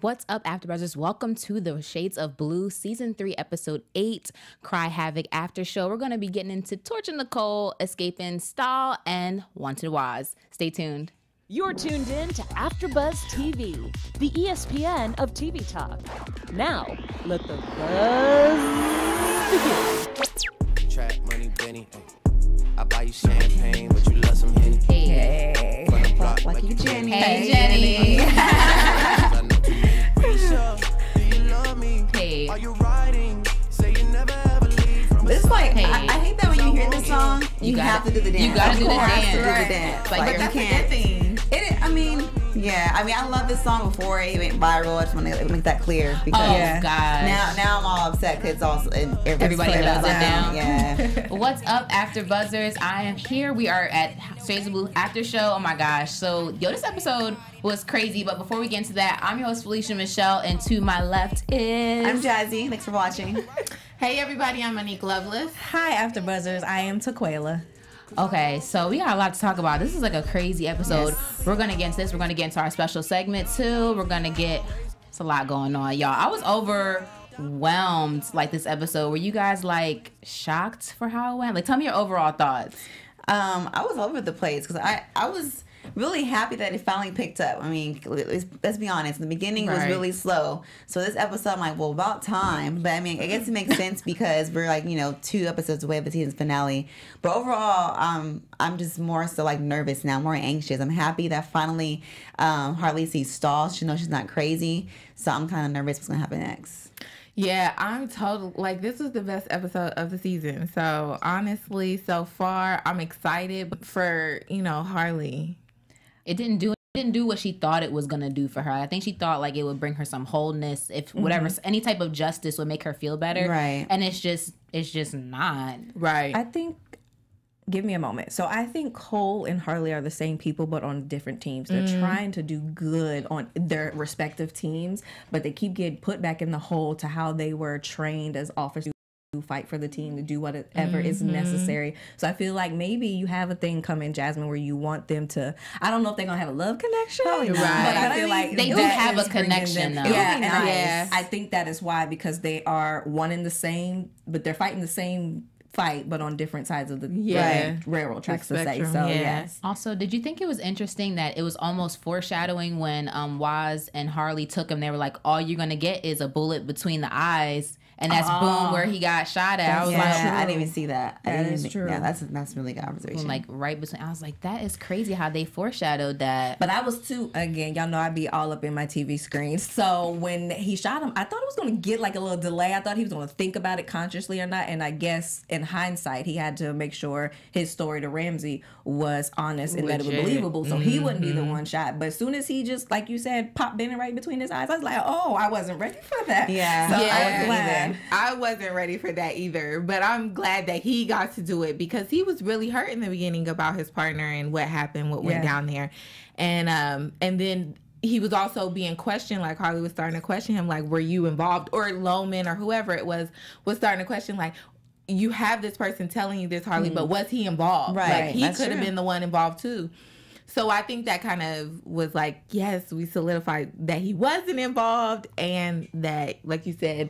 What's up, AfterBuzzers? Welcome to the Shades of Blue, Season 3, Episode 8, Cry Havoc After Show. We're going to be getting into the Nicole, Escaping Stall, and Wanted Waz. Stay tuned. You're tuned in to AfterBuzz TV, the ESPN of TV talk. Now, let the buzz begin. Track money, Benny. I buy you champagne, but you love some Henny. Hey. hey. like, Jenny. Hey, Jenny. Are you riding? Say you never ever leave from This like hey. I, I hate that when you hear this song, you, you gotta, have to do the dance. You gotta do the dance. Right. do the dance. Like, but that's a good thing. It, I mean yeah, I mean, I love this song before it went viral. I just want to make that clear because oh, yeah. now now I'm all upset because all everybody knows it now. Yeah. What's up, After Buzzers? I am here. We are at Blue After Show. Oh my gosh! So yo, this episode was crazy. But before we get into that, I'm your host Felicia Michelle, and to my left is I'm Jazzy. Thanks for watching. hey everybody, I'm Monique Lovelace. Hi, After Buzzers. I am Taquela. Okay, so we got a lot to talk about. This is like a crazy episode. Yes. We're gonna get into this. We're gonna get into our special segment too. We're gonna get. It's a lot going on, y'all. I was overwhelmed like this episode. Were you guys like shocked for how it went? Like, tell me your overall thoughts. Um, I was all over the place because I I was really happy that it finally picked up. I mean, let's be honest, the beginning right. was really slow. So this episode, I'm like, well, about time. But I mean, I guess it makes sense because we're like, you know, two episodes away of the season's finale. But overall, um, I'm just more so like nervous now, more anxious. I'm happy that finally um, Harley sees Stall. She knows she's not crazy. So I'm kind of nervous what's going to happen next. Yeah, I'm totally like this was the best episode of the season. So honestly, so far I'm excited for you know Harley it didn't do didn't do what she thought it was gonna do for her. I think she thought like it would bring her some wholeness, if whatever mm-hmm. any type of justice would make her feel better. Right. And it's just it's just not. Right. I think give me a moment. So I think Cole and Harley are the same people, but on different teams. They're mm. trying to do good on their respective teams, but they keep getting put back in the hole to how they were trained as officers fight for the team, to do whatever mm-hmm. is necessary. So I feel like maybe you have a thing coming, Jasmine, where you want them to. I don't know if they're gonna have a love connection, right. but I feel like they do have a connection. though. Yeah, nice. yes. I think that is why because they are one in the same, but they're fighting the same fight, but on different sides of the yeah. railroad tracks to say. So yeah. yes. Also, did you think it was interesting that it was almost foreshadowing when um Waz and Harley took him? They were like, "All you're gonna get is a bullet between the eyes." and that's boom ah. where he got shot at. I was yeah, like, true. I didn't even see that. that is true. Yeah, that's that's really good observation. like right between, I was like, that is crazy how they foreshadowed that. But I was too. Again, y'all know I'd be all up in my TV screen. So when he shot him, I thought it was gonna get like a little delay. I thought he was gonna think about it consciously or not. And I guess in hindsight, he had to make sure his story to Ramsey was honest and that it was believable, so mm-hmm. he wouldn't be the mm-hmm. one shot. But as soon as he just, like you said, popped Bennett right between his eyes, I was like, oh, I wasn't ready for that. Yeah, so yeah. I was glad yeah, I wasn't ready for that either. But I'm glad that he got to do it because he was really hurt in the beginning about his partner and what happened, what went yeah. down there. And um and then he was also being questioned, like Harley was starting to question him, like, were you involved? Or Loman or whoever it was was starting to question, like, you have this person telling you this, Harley, mm. but mm-hmm. was he involved? Right. Like, he could have been the one involved too. So I think that kind of was like, yes, we solidified that he wasn't involved and that, like you said,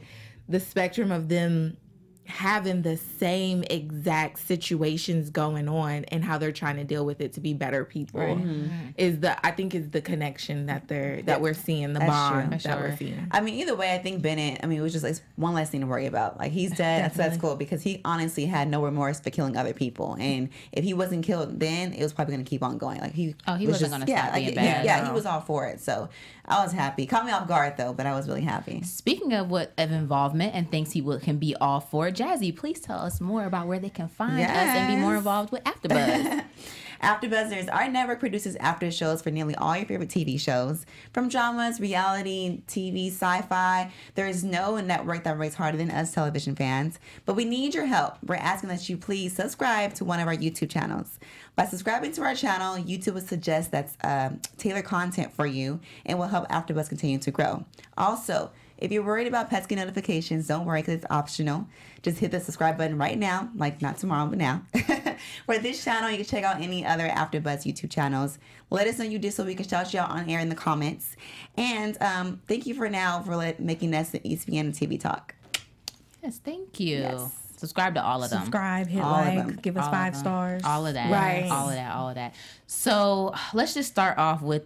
the spectrum of them having the same exact situations going on and how they're trying to deal with it to be better people mm-hmm. is the I think is the connection that they're that, we're seeing the bond that we're seeing. I mean, either way, I think Bennett. I mean, it was just like one less thing to worry about. Like he's dead, that's cool because he honestly had no remorse for killing other people, and if he wasn't killed then, it was probably going to keep on going. Like he oh he was not going to yeah, like, yeah, yeah he was all for it. So I was happy. Caught me off guard though, but I was really happy. Speaking of what of involvement and things he will, can be all for Jazzy, please tell us more about where they can find yes. us and be more involved with AfterBuzz. AfterBuzzers, our network produces after shows for nearly all your favorite TV shows, from dramas, reality, TV, sci-fi. There is no network that works harder than us television fans, but we need your help. We're asking that you please subscribe to one of our YouTube channels. By subscribing to our channel, YouTube will suggest that's um, tailored content for you and will help AfterBuzz continue to grow. Also, if you're worried about pesky notifications, don't worry because it's optional just hit the subscribe button right now, like not tomorrow, but now. For this channel, you can check out any other AfterBuzz YouTube channels. Let us know you did so we can shout you out on air in the comments. And um, thank you for now for let, making us the ESPN TV Talk. Yes, thank you. Yes. Subscribe to all of them. Subscribe, hit all like, give us all five stars. All of that. Right. All of that, all of that. So let's just start off with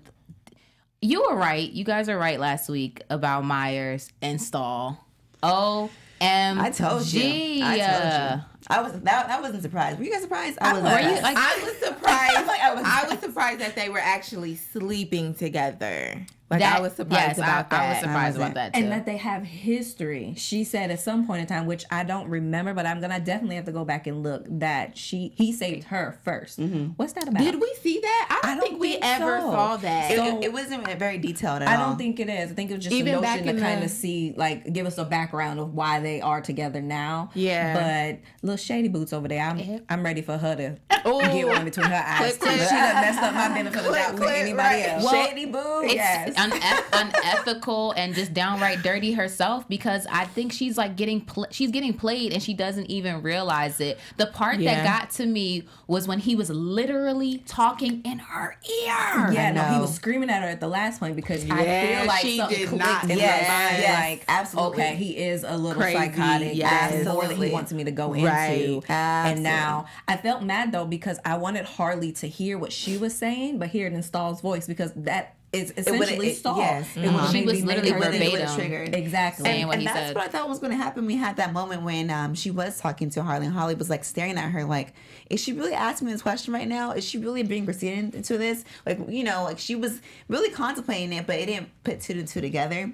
you were right. You guys are right last week about Myers and Stall. Oh M. I told you. I told you. I was that, that wasn't surprised. Were you guys surprised? I, was. Were you, like, I was surprised. like I, was, I was surprised that they were actually sleeping together. Like that, I was surprised yes, about I, that. I was surprised about that, too. and that they have history. She said at some point in time, which I don't remember, but I'm gonna definitely have to go back and look. That she he saved her 1st mm-hmm. What's that about? Did we see that? I don't, I don't think, think, we ever so. saw that. So, it, it, wasn't very detailed I all. don't think it is. I think it was just Even a notion to kind of see, like, give us a background of why they are together now. Yeah, but little shady boots over there. I'm yeah. I'm ready for her to Ooh. get one between her eyes. Click, click. She done messed up my benefit of doubt with anybody right. else. Well, shady boots. Yes. Uneth- unethical and just downright dirty herself because I think she's like getting pl- she's getting played and she doesn't even realize it. The part yeah. that got to me was when he was literally talking in her ear. Yeah, no, he was screaming at her at the last point because I feel like she something did clicked not. in yes, her mind. Yes, like absolutely. okay, he is a little Crazy. psychotic. Yeah, absolutely. He wants me to go in. Right right. Absolutely. And now I felt mad though because I wanted Harley to hear what she was saying, but hear it in Stahl's voice because that it's essentially it stalled. Yes, mm-hmm. Uh-huh. she was literally verbatim triggered exactly, and, and that's said. what I thought was going to happen. We had that moment when um, she was talking to Harley, and Harley was like staring at her, like, "Is she really asking me this question right now? Is she really being proceeded into this? Like, you know, like she was really contemplating it, but it didn't put two and two together."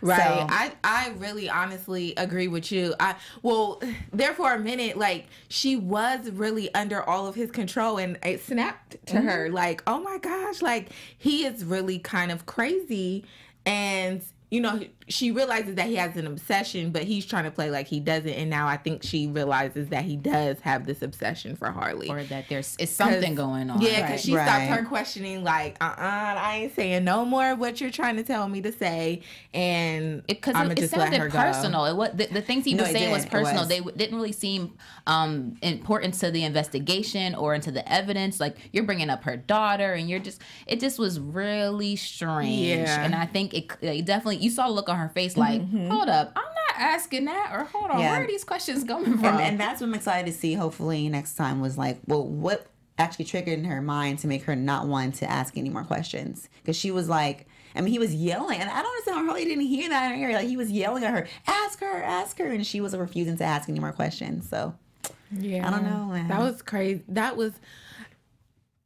Right. So, I I really honestly agree with you. I well, there for a minute, like she was really under all of his control, and it snapped to mm-hmm. her, like, "Oh my gosh, like he is really." kind of crazy and you know she realizes that he has an obsession, but he's trying to play like he doesn't. And now I think she realizes that he does have this obsession for Harley, or that there's it's something going on. Yeah, because right. she right. stopped her questioning. Like, uh, uh-uh, I ain't saying no more of what you're trying to tell me to say. And because it, it, it, sounded personal. Go. It was the, the, things he no, was saying was personal. Was. They didn't really seem um, important to the investigation or into the evidence. Like you're bringing up her daughter, and you're just it just was really strange. Yeah. And I think it, it definitely you saw look on on her face like, mm-hmm. hold up, I'm not asking that, or hold on, yeah. where are these questions coming from? And, and that's what I'm excited to see. Hopefully, next time was like, well, what actually triggered in her mind to make her not want to ask any more questions because she was like. I mean, he was yelling, and I don't understand how really didn't hear that in her Like he was yelling at her, "Ask her, ask her," and she was refusing to ask any more questions. So, yeah, I don't know. Man. That was crazy. That was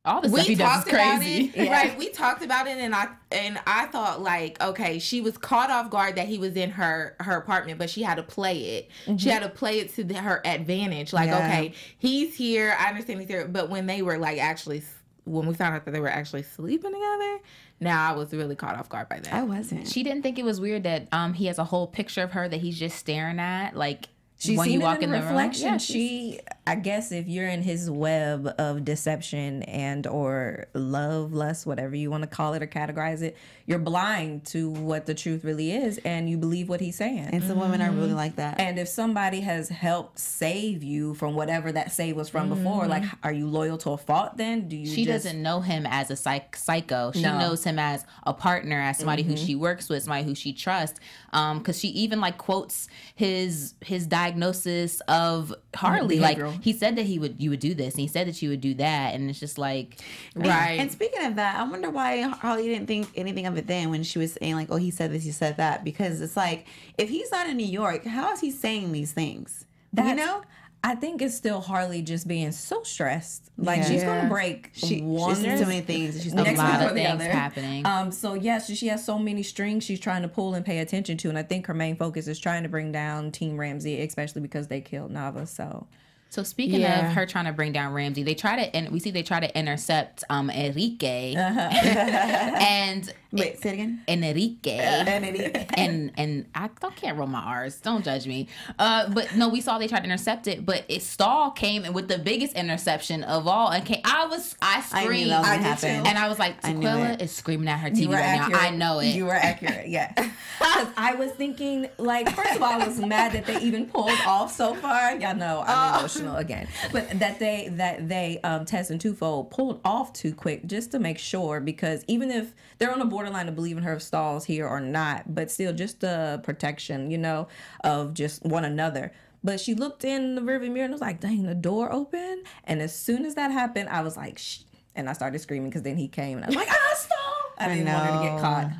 all the stuff we he does is crazy. It, Right. We talked about it and I and I thought like, okay, she was caught off guard that he was in her her apartment, but she had to play it. Mm -hmm. She mm-hmm. had to play it to the, her advantage. Like, yeah. okay, he's here. I understand he's here. But when they were like actually when we found out that they were actually sleeping together, now I was really caught off guard by that. I wasn't. She didn't think it was weird that um he has a whole picture of her that he's just staring at like She's when seen you walk in, in the reflection. Room. Yeah, she I guess if you're in his web of deception and or love, lust, whatever you want to call it or categorize it, you're blind to what the truth really is and you believe what he's saying. And some mm-hmm. women are really like that. And if somebody has helped save you from whatever that save was from mm-hmm. before, like mm-hmm. are you loyal to a fault then? Do you She just... doesn't know him as a psych- psycho. She no. knows him as a partner, as somebody mm-hmm. who she works with, somebody who she trusts. Um cuz she even like quotes his his diagnosis of Harley like he said that he would you would do this and he said that you would do that and it's just like right and, and speaking of that i wonder why harley didn't think anything of it then when she was saying like oh he said this he said that because it's like if he's not in new york how is he saying these things That's, you know I think it's still Harley just being so stressed. Like yeah. she's gonna break. She, one she's so many things. She's a lot of things happening. Um. So yes, yeah, so she has so many strings she's trying to pull and pay attention to, and I think her main focus is trying to bring down Team Ramsey, especially because they killed Nava. So so speaking yeah. of her trying to bring down Ramsey, they try to and we see they try to intercept um Enrique, uh-huh. and Wait, say it again. Enrique. Enrique. and and I don't can't roll my R's. Don't judge me. Uh, but no, we saw they tried to intercept it, but it Stall came and with the biggest interception of all. And came, I was I screamed. I, I happen. And I was like, Tequila is screaming at her TV right accurate. now. I know it. You were accurate. Yeah. Because I was thinking, like, first of all, I was mad that they even pulled off so far. Y'all know I'm oh. emotional again, but that they that they um, Tess and Twofold pulled off too quick just to make sure because even if they're on a board borderline to believe in her stalls here or not, but still just the protection, you know, of just one another. But she looked in the rearview mirror and was like, dang, the door open. And as soon as that happened, I was like, shh. And I started screaming because then he came and I was like, ah, Stahl! I didn't I want her to get caught.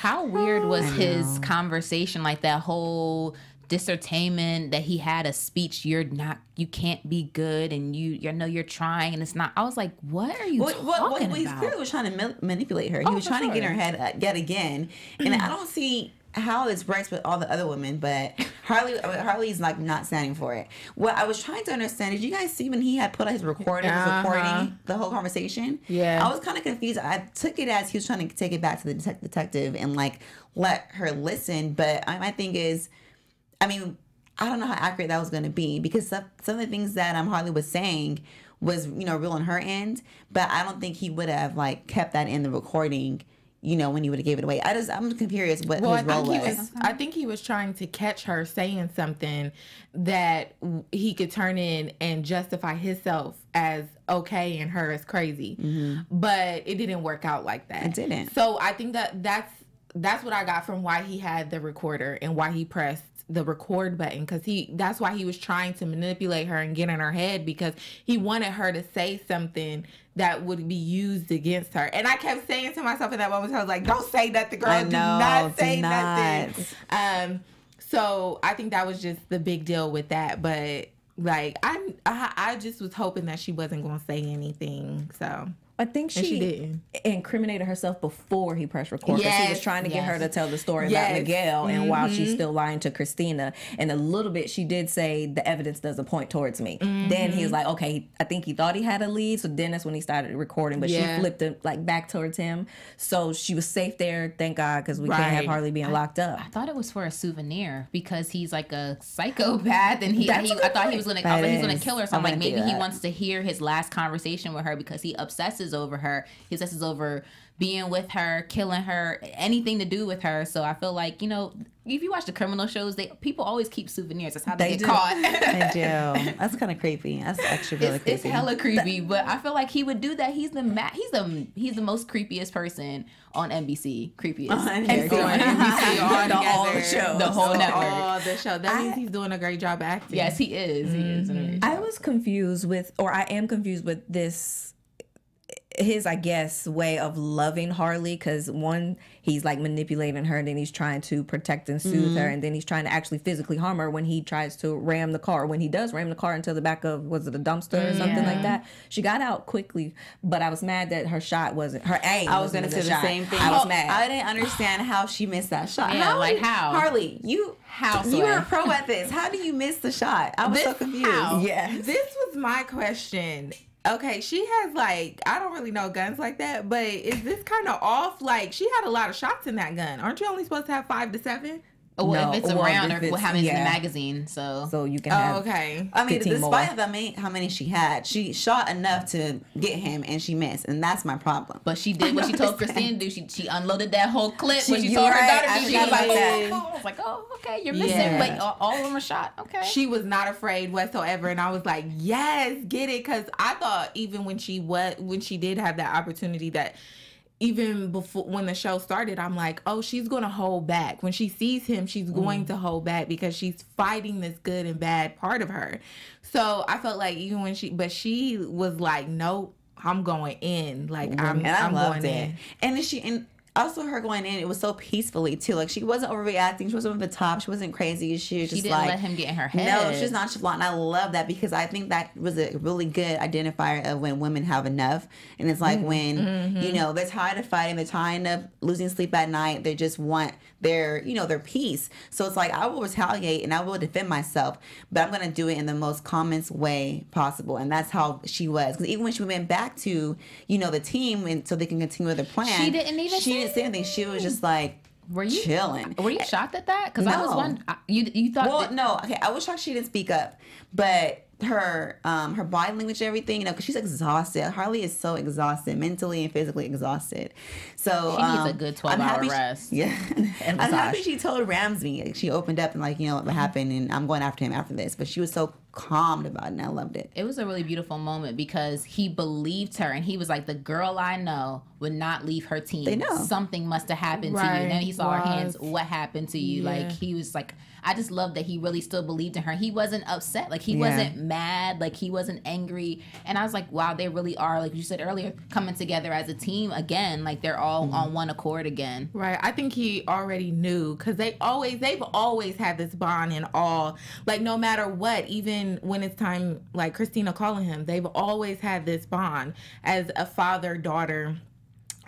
How weird was his conversation? Like that whole dissertainment that he had a speech you're not you can't be good and you you know you're trying and it's not i was like what are you what, talking what, about? he clearly was trying to ma- manipulate her he oh, was trying sure. to get her head uh, yet again and i don't see how it's breaks with all the other women but harley uh, harley's like not standing for it what i was trying to understand is: you guys see when he had put on his recorder uh-huh. recording the whole conversation yeah i was kind of confused i took it as he was trying to take it back to the detective and like let her listen but um, my thing is I mean, I don't know how accurate that was going to be because some, some of the things that um, Harley was saying was, you know, real on her end, but I don't think he would have like kept that in the recording, you know, when he would have gave it away. I just, I'm curious what well, his I role think was. He was. I think he was trying to catch her saying something that he could turn in and justify himself as okay and her as crazy, mm-hmm. but it didn't work out like that. It didn't. So I think that that's that's what I got from why he had the recorder and why he pressed the record button because he that's why he was trying to manipulate her and get in her head because he wanted her to say something that would be used against her. And I kept saying to myself in that moment, I was like, Don't say nothing, girl. know, do not say do not. nothing. Um so I think that was just the big deal with that. But like I I, I just was hoping that she wasn't gonna say anything. So I think she, she incriminated herself before he pressed record. Yes, he was trying to yes. get her to tell the story yes. about Miguel, mm-hmm. and while she's mm-hmm. still lying to Christina, and a little bit she did say the evidence doesn't point towards me. Mm-hmm. Then he was like, okay, I think he thought he had a lead, so then that's when he started recording. But yeah. she flipped it like back towards him, so she was safe there. Thank God, because we right. can't have Harley being I, locked up. I thought it was for a souvenir because he's like a psychopath, and he, he I thought he was gonna, he was gonna kill her. So I'm, I'm like, maybe he wants to hear his last conversation with her because he obsesses obsesses over her. He obsesses over being with her, killing her, anything to do with her. So I feel like you know, if you watch the criminal shows, they people always keep souvenirs. That's how they, they get do. caught. they do. That's kind of creepy. That's actually really it's, creepy. It's hella creepy. That- but I feel like he would do that. He's the ma- he's the he's the most creepiest person on NBC. Creepiest. On NBC. on NBC on the whole show. The whole so network. All the show. That I, means he's doing a great job acting. Yes, he is. Mm-hmm. He is. Mm-hmm. I was confused with, or I am confused with this his, I guess, way of loving Harley because one, he's like manipulating her, and then he's trying to protect and soothe mm. her, mm-hmm. and then he's trying to actually physically harm her when he tries to ram the car. When he does ram the car into the back of was it a dumpster or yeah. Mm, something like that? She got out quickly, but I was mad that her shot wasn't her aim. I was gonna say the, the same thing. I was oh, mad. I didn't understand how she missed that shot. Yeah, how like how Harley, you how you were a pro at this. How do you miss the shot? I was this, so confused. Yeah, Yes, this was my question Okay, she has like I don't really know guns like that, but is this kind of off? Like she had a lot of shots in that gun. Aren't you only supposed to have five to seven? Oh, well, no, if it's around if or it's, how yeah. in the magazine, so so you can. Oh, have okay. I mean, despite how many how many she had, she shot enough to get him, and she missed, and that's my problem. But she did what she told Christine to do. She she unloaded that whole clip she, when she told right, her daughter to do. She was like, oh, okay, you're missing, yeah. but all, all of them are shot. Okay. She was not afraid whatsoever, and I was like, yes, get it, because I thought even when she was when she did have that opportunity that even before when the show started, I'm like, oh, she's gonna hold back. When she sees him, she's mm-hmm. going mm. to hold back because she's fighting this good and bad part of her. So I felt like even when she, but she was like, nope, I'm going in. Like I'm, I'm going it. in. And then she and also her going in, it was so peacefully too. Like she wasn't overreacting. She wasn't at the top. She wasn't crazy. She was she just didn't like let him get in her head. No, she's not And I love that because I think that was a really good identifier of when women have enough. And it's like mm-hmm. when mm-hmm. you know they're tired of fighting, they're tired of losing sleep at night. They just want their you know their peace. So it's like I will retaliate and I will defend myself, but I'm gonna do it in the most commons way possible. And that's how she was. Because even when she went back to you know the team, and so they can continue with their plan, she didn't even. She didn't say anything. She was just like, were you chilling? Were you shocked at that? Because no. I was one. You you thought? Well, that- no. Okay, I was shocked she didn't speak up, but her um her body language and everything you know because she's exhausted harley is so exhausted mentally and physically exhausted so she um, needs a um, good 12 hour she, rest yeah and i'm happy she told Ramsay. like, she opened up and like you know what happened and i'm going after him after this but she was so calmed about it and i loved it it was a really beautiful moment because he believed her and he was like the girl i know would not leave her team they know. something must have happened right. to you and then he saw her hands what happened to you yeah. like he was like I just love that he really still believed in her. He wasn't upset. Like he yeah. wasn't mad. Like he wasn't angry. And I was like, wow, they really are, like you said earlier, coming together as a team again. Like they're all mm-hmm. on one accord again. Right. I think he already knew because they always, they've always had this bond and all. Like no matter what, even when it's time, like Christina calling him, they've always had this bond as a father daughter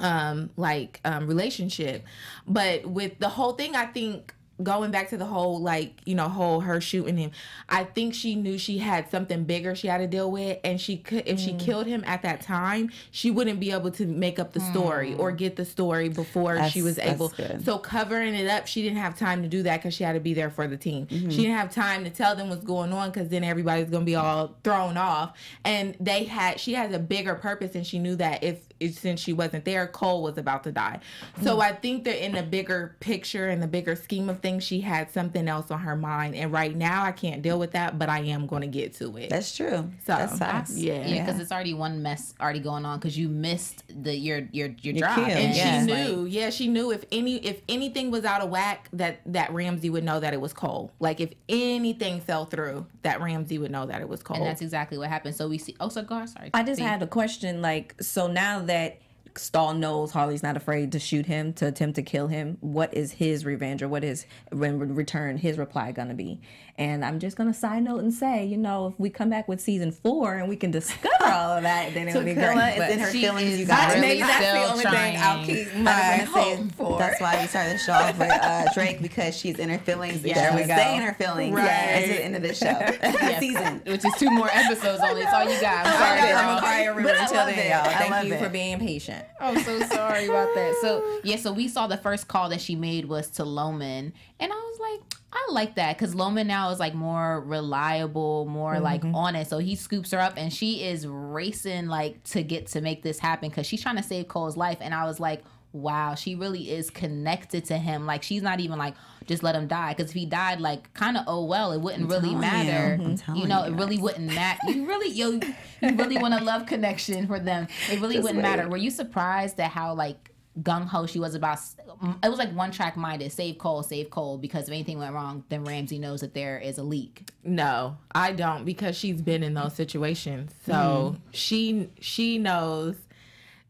um like um relationship but with the whole thing i think going back to the whole like you know whole her shooting him i think she knew she had something bigger she had to deal with and she could if mm. she killed him at that time she wouldn't be able to make up the mm. story or mm. get the story before that's, she was able so covering it up she didn't have time to do that because she had to be there for the team mm-hmm. she didn't have time to tell them what's going on because then everybody's gonna be all thrown off and they had she has a bigger purpose and she knew that if since she wasn't there, Cole was about to die. So hmm. I think that in the bigger picture and the bigger scheme of things, she had something else on her mind. And right now, I can't deal with that, but I am going to get to it. That's true. So that's nice. yeah, yeah, because it's already one mess already going on because you missed the your your your, your and she knew. Like, yeah, she knew if any if anything was out of whack, that that Ramsey would know that it was Cole. Like if anything fell through, that Ramsey would know that it was Cole. And that's exactly what happened. So we see. Oh, so go sorry. I just see. had a question. Like so now that Stahl knows Harley's not afraid to shoot him, to attempt to kill him, what is his revenge or what is when return his reply gonna be? And I'm just going to side note and say, you know, if we come back with season four and we can discover all of that, then it will be great. But in her feelings, you guys. Really maybe that's the only trying. thing I'll keep my hope for. That's why we started the show off with uh, Drake because she's in her feelings. Yeah, there we go. Stay in her feelings. Right. Yes. the end of this show. yes. Season. Which is two more episodes only. It's all you got. I'm sorry, I'm a fire rumor until then, y'all. Thank you it. for being patient. I'm so sorry about that. So, yeah, so we saw the first call that she made was to Loman and I was like, I like that because Loma now is like more reliable, more mm-hmm. like on it. So he scoops her up and she is racing like to get to make this happen because she's trying to save Cole's life. And I was like, wow, she really is connected to him. Like she's not even like just let him die because if he died, like kind of oh well, it wouldn't I'm really matter. You, you know, you it really wouldn't matter. you really you, you really want a love connection for them. It really just wouldn't wait. matter. Were you surprised at how like gung ho she was about. It was like one track minded. Save Cole, save Cole. Because if anything went wrong, then Ramsey knows that there is a leak. No, I don't because she's been in those situations, so mm. she she knows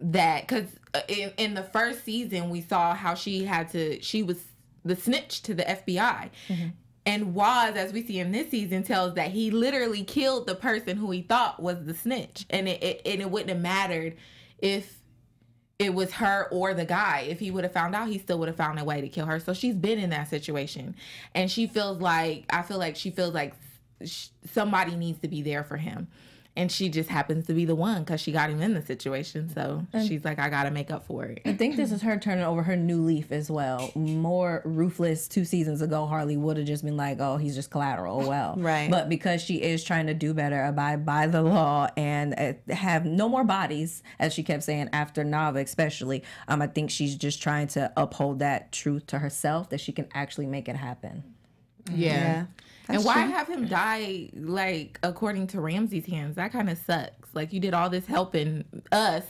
that because uh, in, in the first season we saw how she had to she was the snitch to the FBI. Mm-hmm. And Waz, as we see him this season, tells that he literally killed the person who he thought was the snitch, and it, it and it wouldn't have mattered if it was her or the guy. If he would have found out, he still would have found a way to kill her. So she's been in that situation. And she feels like, I feel like she feels like sh- somebody needs to be there for him and she just happens to be the one because she got him in the situation. So and she's like, I gotta make up for it. I think this is her turning over her new leaf as well. More ruthless two seasons ago, Harley would have just been like, oh, he's just collateral. Well, right. But because she is trying to do better, abide by the law, and uh, have no more bodies, as she kept saying after Nava, especially, um, I think she's just trying to uphold that truth to herself that she can actually make it happen. Mm-hmm. Yeah. yeah. and why true. have him die like according to Ramsey's hands? That kind of sucks. Like you did all this helping us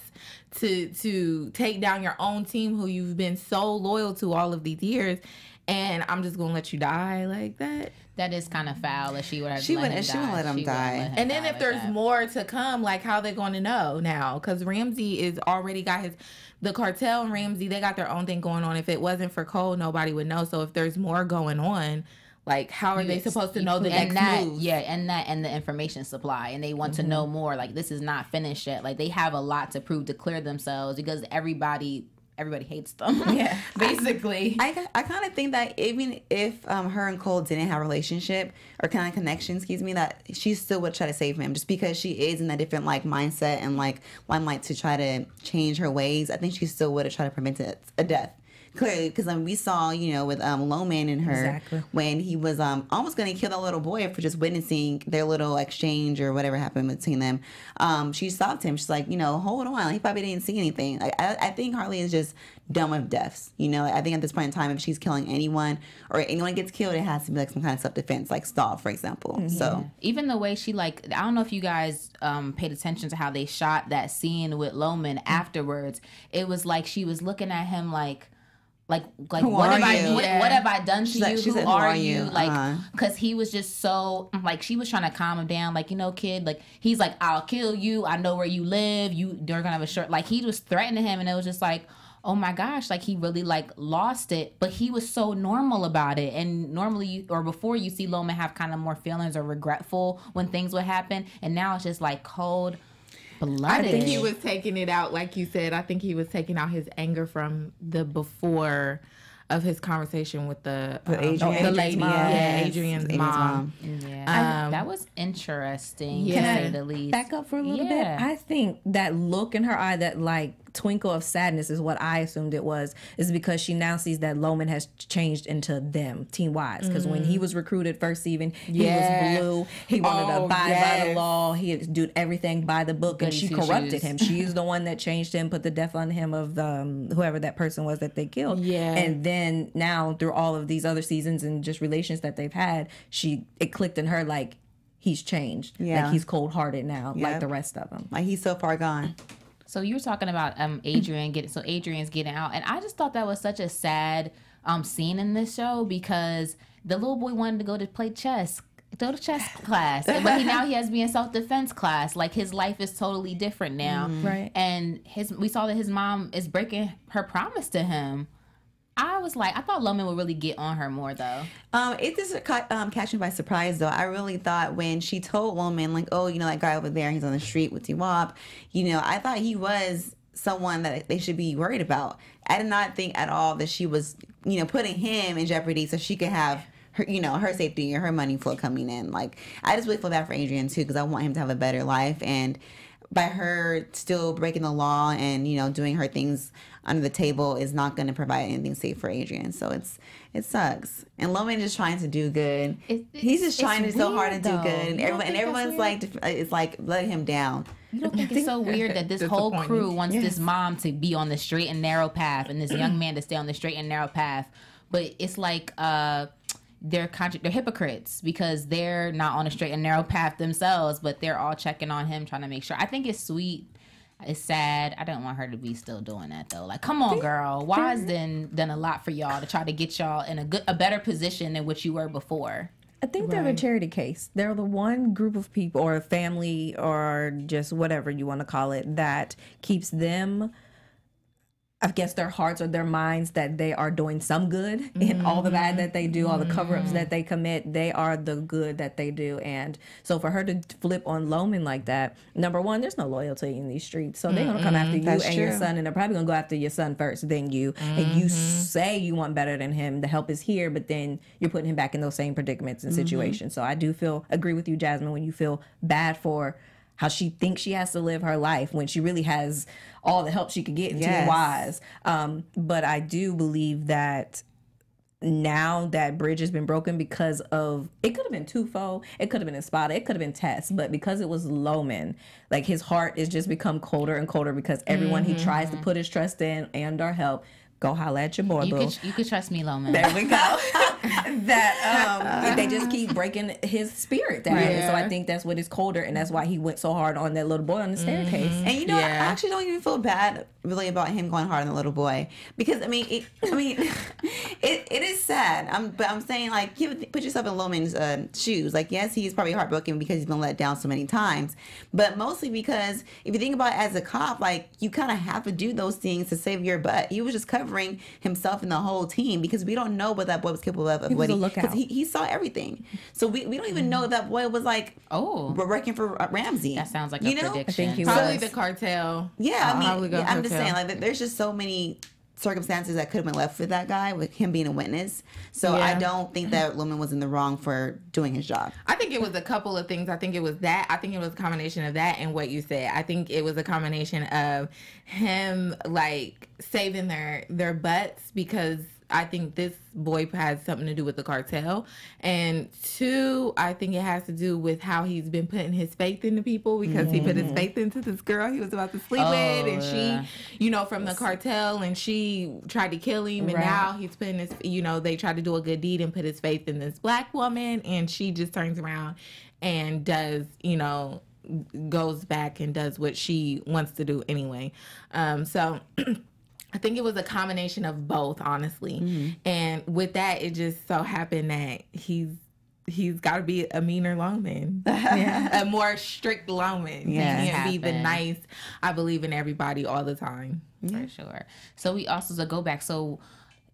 to to take down your own team who you've been so loyal to all of these years and I'm just gonna let you die like that. That is kind of foul that she would have. She wouldn't. She wouldn't let him she die. Let him and then if there's that. more to come, like how they're going to know now? Because Ramsey is already got his, the cartel and Ramsey they got their own thing going on. If it wasn't for Cole, nobody would know. So if there's more going on, like, how are you they supposed to know the next that, move? Yeah, and that and the information supply, and they want mm-hmm. to know mm-hmm. more. Like, this is not finished yet. Like, they have a lot to prove to clear themselves because everybody everybody hates them. yeah, basically. I, I, I kind of think that even if um, her and Cole didn't have a relationship or kind of connection, excuse me, that she still would try to save him just because she is in a different like mindset and like limelight to try to change her ways. I think she still would have tried to prevent a death clearly because um, we saw you know with um Loman and her exactly. when he was um almost going to kill that little boy for just witnessing their little exchange or whatever happened between them. Um, she stopped him. She's like, you know, hold on. He probably didn't see anything. Like, I, I think Harley is just dumb of deaths. You know, I think at this point in time, if she's killing anyone or anyone gets killed, it has to be like some kind of self defense, like stall, for example. Mm-hmm. So even the way she like, I don't know if you guys um, paid attention to how they shot that scene with Loman mm-hmm. afterwards. It was like she was looking at him like like like who what have I what, what, have I done to she's you? Like, who, said, who, are, are you? Like because uh-huh. he was just so like she was trying to calm him down. Like you know, kid. Like he's like I'll kill you. I know where you live. You you are gonna have a short. Like he was threatening him, and it was just like oh my gosh like he really like lost it but he was so normal about it and normally you, or before you see loma have kind of more feelings or regretful when things would happen and now it's just like cold Blooded. I think he was taking it out, like you said. I think he was taking out his anger from the before of his conversation with the with um, Adrian, the Adrian's lady, mom. yeah, Adrian's, mom. mom. Yeah, um, that was interesting. Yeah, to say the least. back up for a little yeah. bit. I think that look in her eye, that like twinkle of sadness is what I assumed it was, is because she now sees that Loman has changed into them, Team Wise. Because mm. when he mm. was recruited first, even he was blue. He wanted oh, to abide yes. by the law. He did everything by the book, and, and she corrupted him. She's the one that changed him, put the death on him of um, whoever that person was that they killed. Yeah. And then now through all of these other seasons and just relations that they've had, she it clicked in her like he's changed. Yeah. Like he's cold hearted now, yep. like the rest of them. Like he's so far gone. So you were talking about um Adrian getting so Adrian's getting out, and I just thought that was such a sad um scene in this show because the little boy wanted to go to play chess go to chess class but he, now he has to be in self-defense class like his life is totally different now mm-hmm. right and his we saw that his mom is breaking her promise to him I was like, I thought Loman would really get on her more though. Um, it just um, catch me by surprise though. I really thought when she told Loman, like, oh, you know, that guy over there, he's on the street with T-Wop, you know, I thought he was someone that they should be worried about. I did not think at all that she was, you know, putting him in jeopardy so she could have. Her, you know her safety and her money flow coming in like i just really feel bad for adrian too because i want him to have a better life and by her still breaking the law and you know doing her things under the table is not going to provide anything safe for Adrian. So it's it sucks. And Loman is trying to do good. He's just trying to so hard to do good, and, everyone, and everyone's like uh, it's like let him down. You don't think it's so weird that this whole crew wants yes. this mom to be on the straight and narrow path, and this young man to stay on the straight and narrow path? But it's like. uh they're contra- they're hypocrites because they're not on a straight and narrow path themselves, but they're all checking on him, trying to make sure. I think it's sweet it's sad. I don't want her to be still doing that though. Like, come on, girl. Wise then done a lot for y'all to try to get y'all in a good, a better position than what you were before. I think they're a charity case. They're the one group of people or family or just whatever you want to call it that keeps them I guess their hearts or their minds that they are doing some good mm-hmm. in all the bad that they do, all the cover ups that mm-hmm. they commit. They are the good that they do. And so for her to flip on Loman like that, number one, there's no loyalty in these streets. So they're going to come after you That's and true. your son, and they're probably going to go after your son first, then you. Mm-hmm. And you mm-hmm. say you want better than him. The help is here, but then you're putting him back in those same predicaments and mm-hmm. situations. So I do feel, agree with you, Jasmine, when you feel bad for how she thinks she has to live her life when she really has all the help she could get in yes. TYs. Um, but I do believe that now that bridge has been broken because of it could have been Tufo, it could have been Espada, it could have been Tess, but because it was Loman, like his heart is just become colder and colder because everyone mm-hmm. he tries to put his trust in and our help go holla at your boy, you boo. Could, you could trust me, Loman. There we go. that um, they just keep breaking his spirit down. Yeah. so I think that's what is colder, and that's why he went so hard on that little boy on the staircase. Mm-hmm. And you know, yeah. I actually don't even feel bad really about him going hard on the little boy because I mean, it, I mean, it, it is sad. I'm, but I'm saying like, put yourself in Loman's uh, shoes. Like, yes, he's probably heartbroken because he's been let down so many times, but mostly because if you think about it as a cop, like you kind of have to do those things to save your butt. He was just covering covering himself and the whole team because we don't know what that boy was capable of. he was what he, a he, he, saw everything. So we, we don't even know if that boy was like, oh, we're working for uh, Ramsey. That sounds like you know? prediction. I think he probably was. the cartel. Yeah, I mean, yeah, I'm just saying like there's just so many circumstances that could have been left for that guy with him being a witness. So yeah. I don't think that Lumen was in the wrong for doing his job. I think it was a couple of things. I think it was that. I think it was a combination of that and what you said. I think it was a combination of him like saving their their butts because I think this boy has something to do with the cartel. And two, I think it has to do with how he's been putting his faith into people because mm-hmm. he put his mm-hmm. faith into this girl he was about to sleep oh, with. And yeah. she, you know, from the cartel and she tried to kill him. And right. now he's putting his, you know, they tried to do a good deed and put his faith in this black woman. And she just turns around and does, you know, goes back and does what she wants to do anyway. Um, so. I think it was a combination of both, honestly. Mm-hmm. And with that, it just so happened that he's he's got to be a meaner lawman, yeah. a more strict lawman. Yeah, he can't be the nice. I believe in everybody all the time. Yeah. For sure. So we also to go back. So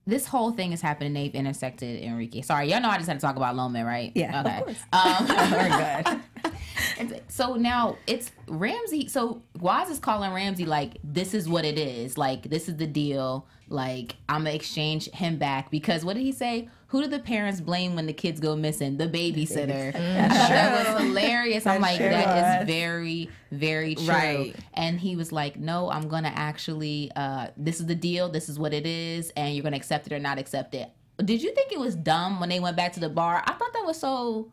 this whole thing is happening. They've intersected Enrique. Sorry, y'all know I just had to talk about Loman, right? Yeah. Okay. Of course. Um, very good. so now it's Ramsey. So Wise is calling Ramsey like, this is what it is. Like, this is the deal. Like, I'm gonna exchange him back because what did he say? Who do the parents blame when the kids go missing? The babysitter. that was hilarious. I'm like, that is very, very true. Right. And he was like, no, I'm gonna actually. Uh, this is the deal. This is what it is, and you're gonna accept it or not accept it. Did you think it was dumb when they went back to the bar? I thought that was so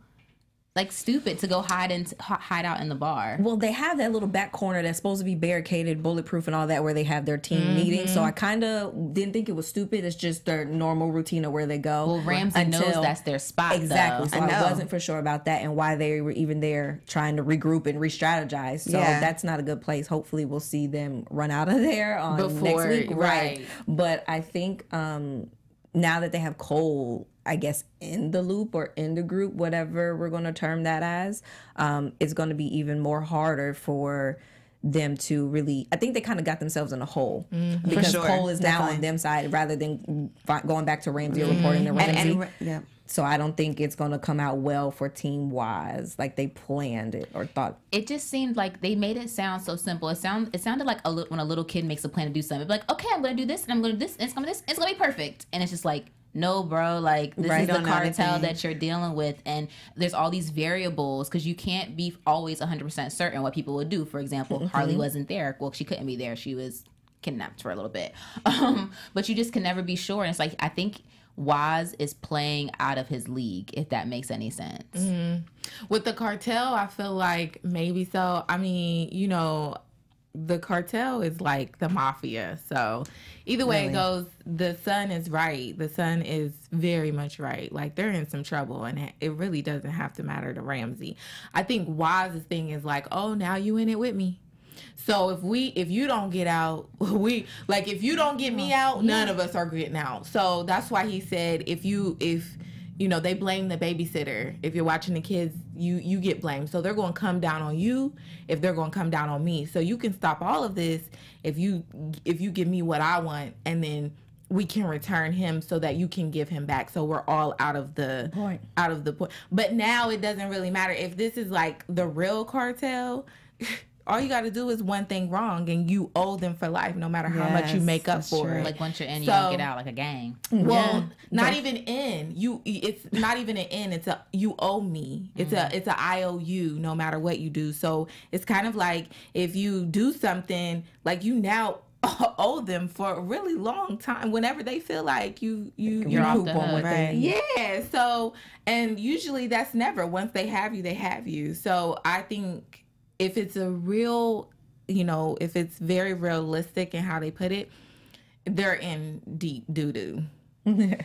like stupid to go hide and hide out in the bar. Well, they have that little back corner that's supposed to be barricaded, bulletproof, and all that, where they have their team mm-hmm. meeting. So I kind of didn't think it was stupid. It's just their normal routine of where they go. Well, Ramsey until, knows that's their spot. Exactly. Though. So I, I, wasn't for sure about that and why they were even there trying to regroup and re-strategize. So yeah. that's not a good place. Hopefully, we'll see them run out of there on Before, next week, right. right? But I think um, now that they have Cole I guess, in the loop or in the group, whatever we're going to term that as, um, it's going to be even more harder for them to really i think they kind of got themselves in a hole mm, because sure. cole is now Definitely. on them side rather than going back to ramsey mm. or mm-hmm. reporting to ramsey and, and, yeah. so i don't think it's going to come out well for team wise like they planned it or thought it just seemed like they made it sound so simple it sound it sounded like a little when a little kid makes a plan to do something like okay i'm going to do this and i'm going to do this and it's going to this it's going to be perfect and it's just like no bro like this right is the cartel that you're dealing with and there's all these variables because you can't be always 100% certain what people will do for example mm-hmm. harley wasn't there well she couldn't be there she was kidnapped for a little bit um, but you just can never be sure and it's like i think Waz is playing out of his league, if that makes any sense. Mm-hmm. With the cartel, I feel like maybe so. I mean, you know, the cartel is like the mafia. So either way really? it goes, the son is right. The son is very much right. Like they're in some trouble and it really doesn't have to matter to Ramsey. I think Wise's thing is like, oh, now you in it with me. So if we if you don't get out, we like if you don't get me oh, out, none of us are getting out. So that's why he said if you if you know they blame the babysitter if you're watching the kids you you get blamed so they're going to come down on you if they're going to come down on me so you can stop all of this if you if you give me what i want and then we can return him so that you can give him back so we're all out of the point out of the point but now it doesn't really matter if this is like the real cartel all you got to do is one thing wrong and you owe them for life no matter how yes, much you make up for true. it like once you're in so, you get out like a gang well yeah. not even in you it's not even an in it's a you owe me it's mm a mm-hmm. it's a iou no matter what you do so it's kind of like if you do something like you now owe them for a really long time whenever they feel like you you you're off the hook, right. yeah so and usually that's never once they have you they have you so i think if it's a real, you know, if it's very realistic in how they put it, they're in deep doo doo.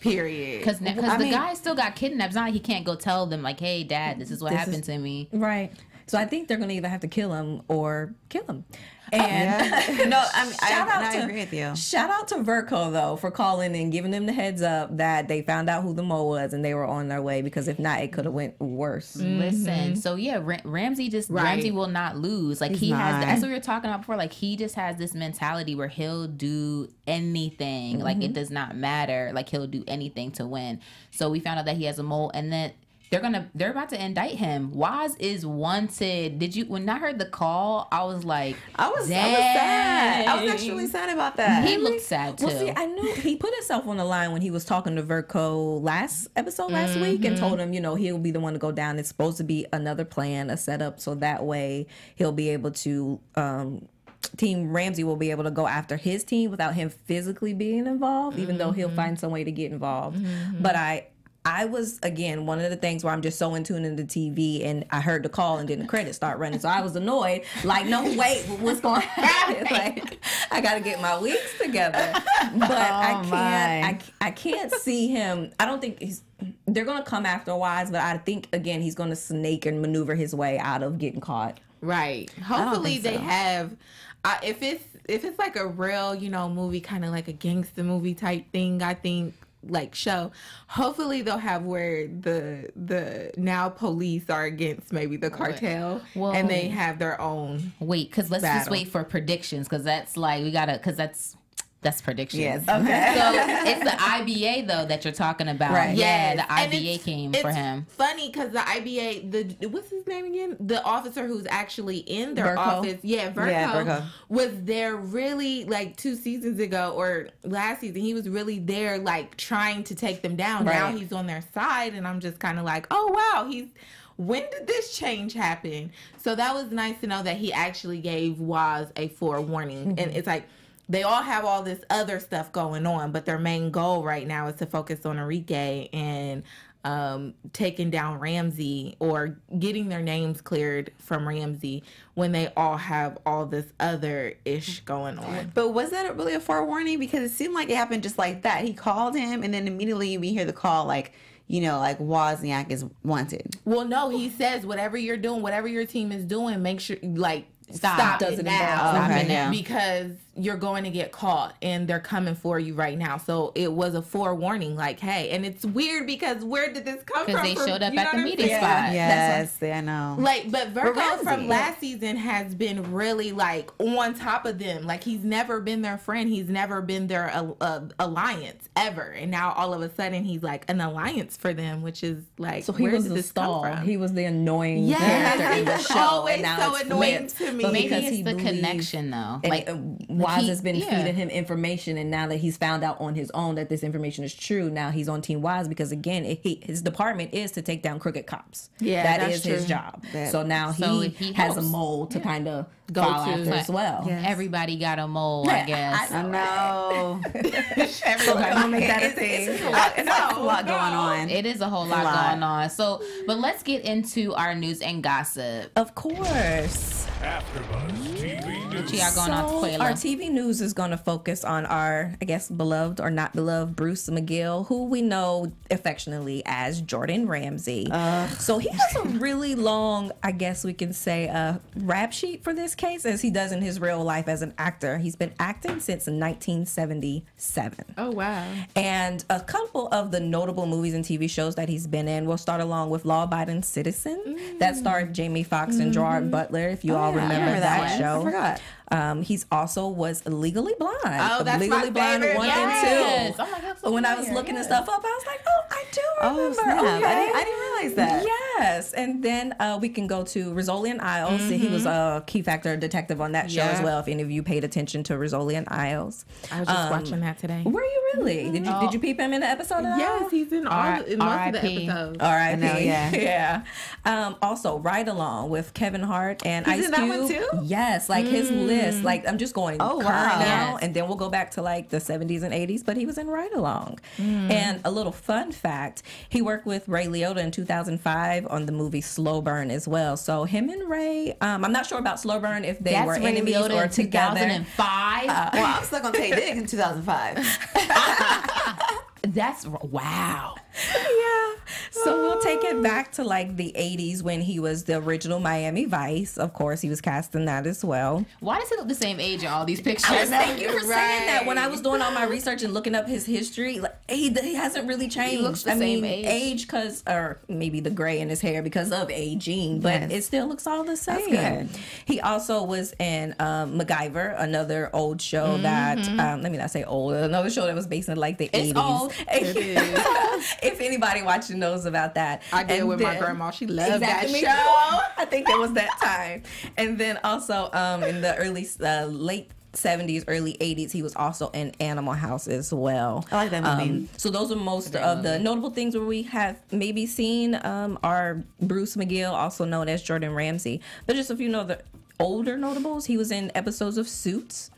Period. Because the mean, guy still got kidnapped. It's not like he can't go tell them like, "Hey, dad, this is what this happened is, to me." Right. So I think they're going to either have to kill him or kill him. Oh, and yeah. no, I shout I, out to, I agree with you. Shout out to Verco though for calling and giving them the heads up that they found out who the mole was and they were on their way because if not, it could have went worse. Mm-hmm. Listen, so yeah, Ramsey just right. Ramsey will not lose. Like He's he not. has. That's what we were talking about before. Like he just has this mentality where he'll do anything. Mm-hmm. Like it mm-hmm. does not matter. Like he'll do anything to win. So we found out that he has a mole, and then they're gonna they're about to indict him. Waz is wanted. Did you when I heard the call, I was like I was, Dang. I was sad. I was actually sad about that. He looked sad too. Well see, I knew he put himself on the line when he was talking to Virco last episode last mm-hmm. week and told mm-hmm. him, you know, he'll be the one to go down. It's supposed to be another plan, a setup, so that way he'll be able to um, team Ramsey will be able to go after his team without him physically being involved, even mm-hmm. though he'll mm-hmm. find some way to get involved. Mm-hmm. But I I was again one of the things where I'm just so in tune into TV, and I heard the call, and then the credits start running, so I was annoyed. Like, no, wait, what's going to happen? Like, I got to get my weeks together, but oh, I can't. I, I can't see him. I don't think he's. They're gonna come after Wise, but I think again he's gonna snake and maneuver his way out of getting caught. Right. Hopefully they have. Uh, if it's if it's like a real you know movie, kind of like a gangster movie type thing, I think like show. Hopefully they'll have where the the now police are against maybe the cartel well, and they have their own. Wait, because let's battle. just wait for predictions because that's like we gotta because that's that's prediction. Yes. Okay. so it's the IBA though that you're talking about. Right. Yeah, yes. the IBA it's, came it's for him. Funny because the IBA, the what's his name again? The officer who's actually in their office, yeah, Verco. yeah, Verco was there really like two seasons ago or last season. He was really there, like trying to take them down. Right. Now he's on their side, and I'm just kind of like, oh wow, he's when did this change happen? So that was nice to know that he actually gave Waz a forewarning. Mm-hmm. And it's like they all have all this other stuff going on, but their main goal right now is to focus on Enrique and um, taking down Ramsey or getting their names cleared from Ramsey when they all have all this other ish going on. But was that really a forewarning? Because it seemed like it happened just like that. He called him, and then immediately we hear the call like, you know, like Wozniak is wanted. Well, no, he says whatever you're doing, whatever your team is doing, make sure like stop, stop it now, stop okay. it now because you're going to get caught and they're coming for you right now. So it was a forewarning, like, hey, and it's weird because where did this come from? Because they showed up you at the meeting saying? spot. Yes, I know. Like, but Virgo from last season has been really like on top of them. Like he's never been their friend. He's never been their uh, alliance ever. And now all of a sudden he's like an alliance for them, which is like, so he was the stall. He was the annoying yes, character in the show. Always and now so annoying flipped. to me. But maybe because it's the connection though. Like. It, uh, Wise he, has been yeah. feeding him information, and now that he's found out on his own that this information is true, now he's on Team Wise because again, it, he, his department is to take down crooked cops. Yeah, that is true. his job. That, so now so he, has helps. a mole to yeah. kind of go to as well. Yes. Everybody got a mole, I guess. I, I know. Everybody don't make that a thing. It's, a lot, lot going on. It is a whole lot, a lot, going on. So, but let's get into our news and gossip. Of course. AfterBuzz you going so Our TV news is going to focus on our, I guess, beloved or not beloved Bruce McGill, who we know affectionately as Jordan Ramsey. Uh, so he has a really long, I guess we can say, uh, rap sheet for this case, as he does in his real life as an actor. He's been acting since 1977. Oh wow! And a couple of the notable movies and TV shows that he's been in. We'll start along with Law Abiding Citizen, mm. that starred Jamie Foxx mm -hmm. and Gerard mm-hmm. Butler. If you oh, all yeah. remember, remember that, that show. I forgot. Um, he's also was legally blind. Oh, that's legally my blind favorite. one yes. and two. Oh my God, so when I was looking yes. stuff up, I was like, oh, I do oh, remember. Oh, okay. I, didn't, I, didn't, realize that. Yes, and then uh, we can go to Rizzoli Isles. Mm-hmm. He was mm-hmm. a key factor detective on that show yeah. as well. If any of you paid attention to Rizzoli Isles, I was just um, watching that today. Were you really? Mm-hmm. Did you did you mm-hmm. peep him in the episode? Yes, he's in all R- in most of the episodes. All right, yeah, yeah. Um, also, Ride Along with Kevin Hart and he's Ice Cube. Yes, like his. Mm this. Mm. Like I'm just going oh, current wow. now, yes. and then we'll go back to like the 70s and 80s. But he was in Ride Along. Mm. And a little fun fact: he worked with Ray Liotta in 2005 on the movie Slow Burn as well. So him and Ray, um, I'm not sure about Slow Burn if they That's were Ray enemies Liotta or together. 2005. Uh, well, I'm stuck on Tay in 2005. That's wow yeah. So we'll take it back to like the 80s when he was the original Miami Vice. Of course, he was cast in that as well. Why does he look the same age in all these pictures? I thank you for right. saying that. When I was doing all my research and looking up his history, like he, he hasn't really changed. He looks the I same mean, age because, or maybe the gray in his hair because of aging, but yes. it still looks all the same. He also was in um, MacGyver, another old show mm-hmm. that, um, let me not say old, another show that was based in like the it's 80s. Old. it is. if anybody watching knows about that. I did and with then, my grandma. She loved exactly that show. I think it was that time. And then also um, in the early, uh, late 70s, early 80s, he was also in Animal House as well. I like that movie. Um, so those are most of the notable things where we have maybe seen um, are Bruce McGill, also known as Jordan Ramsey, but just if you know the older notables, he was in episodes of Suits.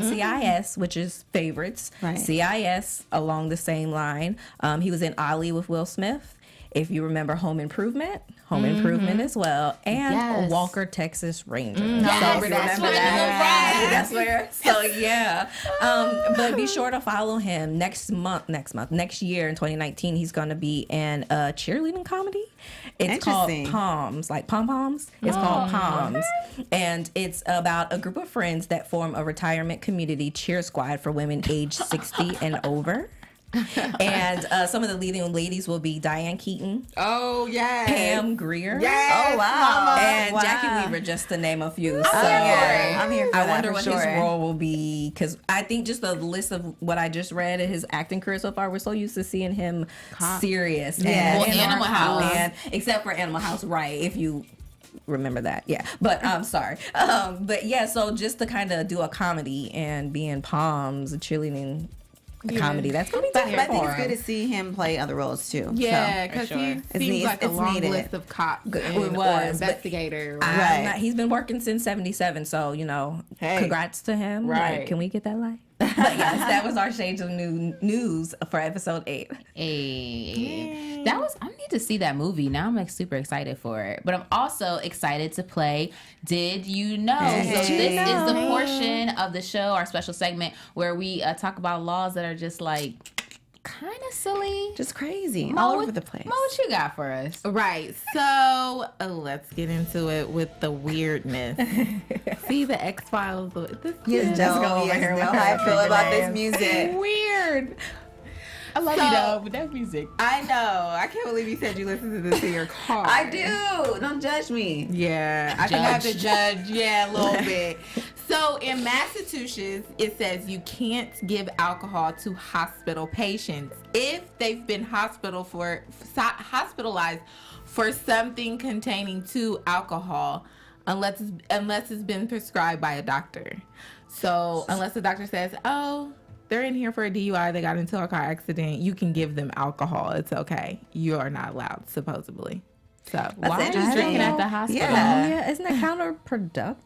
NCIS, mm-hmm. which is favorites. Right. CIS along the same line. Um, he was in Ollie with Will Smith. If you remember Home Improvement, Home mm-hmm. Improvement as well, and yes. Walker Texas Ranger. Mm-hmm. Yes, so that's remember that. That's where. So yeah, um, but be sure to follow him next month. Next month, next year in 2019, he's going to be in a cheerleading comedy. It's called Palms, like pom poms. It's oh, called Palms, okay. and it's about a group of friends that form a retirement community cheer squad for women age 60 and over. and uh, some of the leading ladies will be Diane Keaton. Oh yeah, Pam Greer. Yes. Oh wow. Mama. And wow. Jackie Weaver, just to name a few. Oh, so yeah. I'm here. I wonder what sure. his role will be because I think just the list of what I just read in his acting career so far, we're so used to seeing him Cop. serious. Yeah. Well, Animal House. And, except for Animal House, right? If you remember that. Yeah. But I'm um, sorry. Um, but yeah, so just to kind of do a comedy and be in Palms, cheerleading a yeah. comedy. That's gonna be but, but I think it's good to see him play other roles too. Yeah, because so. sure. he seems like it's a long needed. list of cops. and investigators. was investigator. right. Not, he's been working since '77, so you know, hey. congrats to him. Right? Like, can we get that light? but yes, that was our shade of new news for episode eight. Hey, that was. I need to see that movie now. I'm like super excited for it, but I'm also excited to play. Did you know? Hey. So this know. is the portion of the show, our special segment, where we uh, talk about laws that are just like kind of silly. Just crazy. Mo, all over the place. Mo, what you got for us? Right. So uh, let's get into it with the weirdness. See the X Files. This yes, just go over yes, here. how I feel about this music. Weird. I love so, you though, but that music. I know. I can't believe you said you listen to this in your car. I do. Don't judge me. Yeah, I can think I have to judge. Yeah, a little bit. So in Massachusetts, it says you can't give alcohol to hospital patients if they've been hospital for hospitalized for something containing two alcohol, unless it's, unless it's been prescribed by a doctor. So unless the doctor says, "Oh, they're in here for a DUI, they got into a car accident, you can give them alcohol. It's okay. You are not allowed, supposedly." So why are you drinking at the hospital? Yeah, yeah isn't that counterproductive?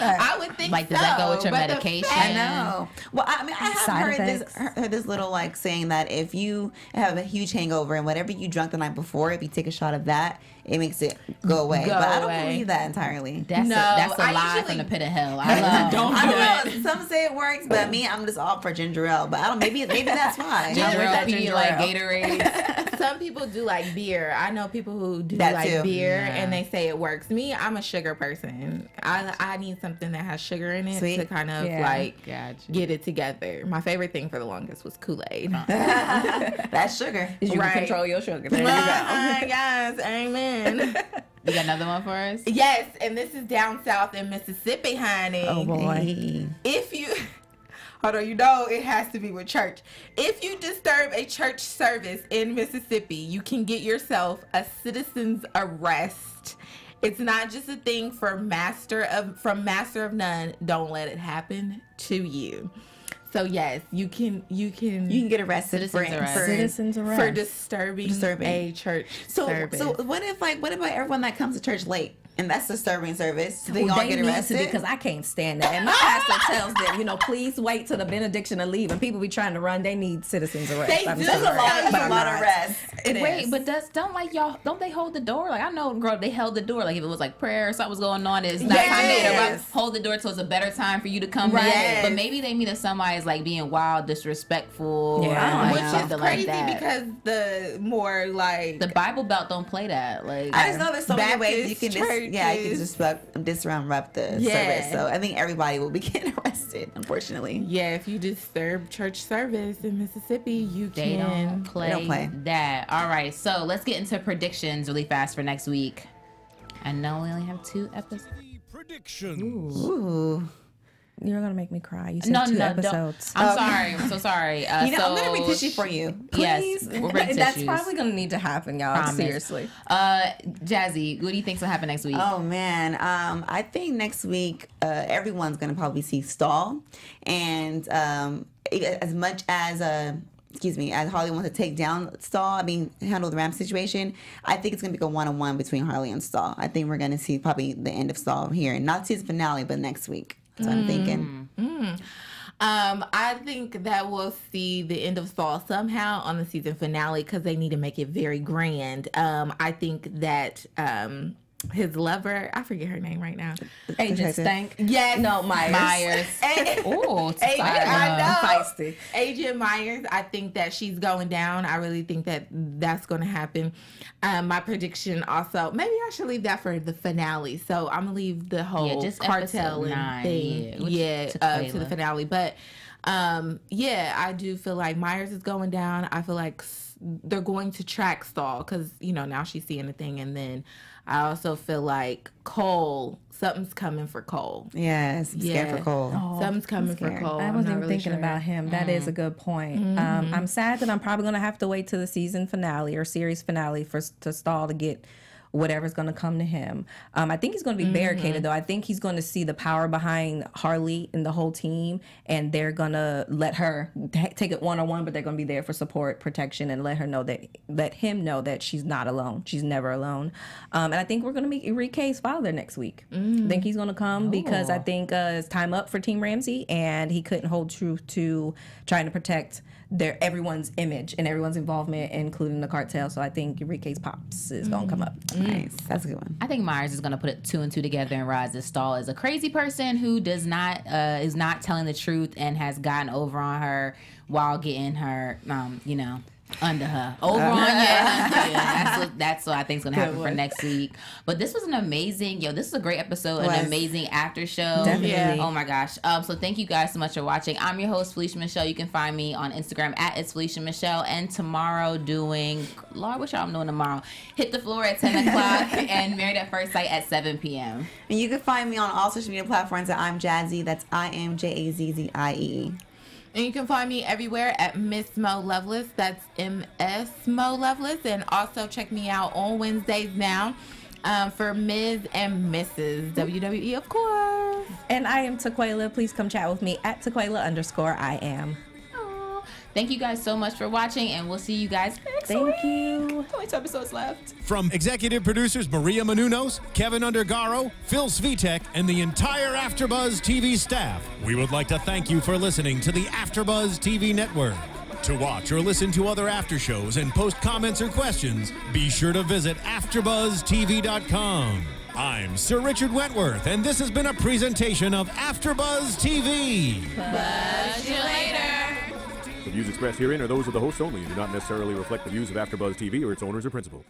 I would think like, so, does that go with your medication? I know. Well, I mean, I have heard this, heard this little like saying that if you have a huge hangover and whatever you drank the night before, if you take a shot of that, it makes it go away. Go but away. I don't believe that entirely. That's no, a, that's a I lie usually, from the pit of hell. I love, don't, I don't know. Some say it works, but me, I'm just all for ginger ale. But I don't. Maybe maybe that's why. ginger ale, like Gatorade. some people do like beer. I know people who do that like too. beer yeah. and they say it works. Me, I'm a sugar person. I I need something that has sugar in it Sweet. to kind of yeah. like gotcha. get it together. My favorite thing for the longest was Kool Aid. Uh. That's sugar. You right. control your sugar. There you uh-huh, yes, amen. You got another one for us? Yes, and this is down south in Mississippi, honey. Oh boy. If you on, you know it has to be with church. If you disturb a church service in Mississippi, you can get yourself a citizen's arrest. It's not just a thing for master of from master of none. Don't let it happen to you. So yes, you can you can you can get arrested citizens for, arrest. citizens arrest for disturbing, disturbing. a church. So service. so what if like what about everyone that comes to church late? and that's the serving service. They well, all they get arrested need to because I can't stand that. And my pastor tells them, you know, please wait till the benediction to leave. And people be trying to run. They need citizens arrest. They I'm do sorry, a lot, of, a lot of rest. It wait, is. but does don't like y'all don't they hold the door? Like I know, girl, they held the door. Like if it was like prayer or something was going on, it's not yes. time to Hold the door till it's a better time for you to come right. But maybe they mean that somebody is like being wild, disrespectful, yeah, which is crazy like because the more like the Bible Belt don't play that. Like I just know there's so many ways you can. Church churches. Yeah, I can just like, disrupt the yeah. service. So I think everybody will be getting arrested, unfortunately. Yeah, if you disturb church service in Mississippi, you they can don't play, they don't play that. All right, so let's get into predictions really fast for next week. I know we only have two episodes. Predictions. Ooh. Ooh. You're gonna make me cry. You said no, two no, episodes. Don't. I'm oh. sorry. I'm so sorry. Uh, you know, so, I'm gonna be tissue for you. Please. Yes, we'll that's tissues. probably gonna need to happen, y'all. Promise. Seriously. Uh, Jazzy, what do you think's gonna happen next week? Oh man, um, I think next week uh, everyone's gonna probably see Stall, and um, as much as uh, excuse me, as Harley wants to take down Stahl, I mean, handle the Ram situation, I think it's going to be a one on one between Harley and Stahl. I think we're going to see probably the end of Stahl here, not season finale, but next week mm. I'm thinking. Mm. Um, I think that we'll see the end of Saul somehow on the season finale because they need to make it very grand. Um, I think that um, his lover. I forget her name right now. Agent Stank. Yeah, no Myers. Myers. oh, Agent, I know. Feisty. Agent Myers. I think that she's going down. I really think that that's going to happen. Um, my prediction also. Maybe I should leave that for the finale. So I'm gonna leave the whole yeah, cartel nine, thing. Yeah, yeah to, uh, to the finale, but. Um, yeah, I do feel like Myers is going down. I feel like they're going to track stall because you know now she's seeing the thing, and then I also feel like Cole, something's coming for Cole. Yes, I'm yeah. scared for Cole. Oh, something's coming for Cole. I wasn't even really thinking sure. about him. That mm. is a mm-hmm. good point. Mm -hmm. um, mm-hmm. I'm sad that I'm probably going to have to wait to the season finale or series finale for to stall to get whatever's going to come to him. Um, I think he's going to be mm -hmm. barricaded, mm-hmm. though. I think he's going to see the power behind Harley and the whole team, and they're going to let her take it one on one, but they're going to be there for support, protection, and let her know that, let him know that she's not alone. She's never alone. Um, and I think we're going to meet Enrique's father next week. Mm. I think he's going to come oh. because I think uh, it's time up for Team Ramsey, and he couldn't hold true to trying to protect their everyone's image and everyone's involvement, including the cartel. So I think Enrique's pops is gonna come mm. up. Mm. Nice, that's a good one. I think Myers is gonna put two and two together and rise this stall as a crazy person who does not uh, is not telling the truth and has gotten over on her while getting her, um, you know, under her. Over on uh, yeah, That's what that's what I think is gonna happen for next week. But this was an amazing yo. This is a great episode, an amazing after show. Definitely. Oh my gosh. Um. So thank you guys so much for watching. I'm your host Felicia Michelle. You can find me on Instagram at it's Felicia Michelle. And tomorrow doing Lord, what y'all I'm doing tomorrow? Hit the floor at 10 o'clock and Married at First Sight at 7 p.m. And you can find me on all social media platforms at I'm Jazzy. That's I am J A Z Z I E. And you can find me everywhere at Miss Mo Lovelace. That's M S Mo Lovelace. And also check me out on Wednesdays now um, for Ms. and Mrs. WWE, of course. And I am Taquela. Please come chat with me at Tequila underscore I am. Thank you guys so much for watching, and we'll see you guys next Thank week. Thank you. Only two episodes left. From executive producers Maria Manunos, Kevin Undergaro, Phil Svitek, and the entire AfterBuzz TV staff, we would like to thank you for listening to the AfterBuzz TV network. To watch or listen to other after shows and post comments or questions, be sure to visit AfterBuzzTV.com. I'm Sir Richard Wentworth, and this has been a presentation of AfterBuzz TV. Buzz you later. The views expressed herein are those of the host only and do not necessarily reflect the views of AfterBuzz TV or its owners or principal.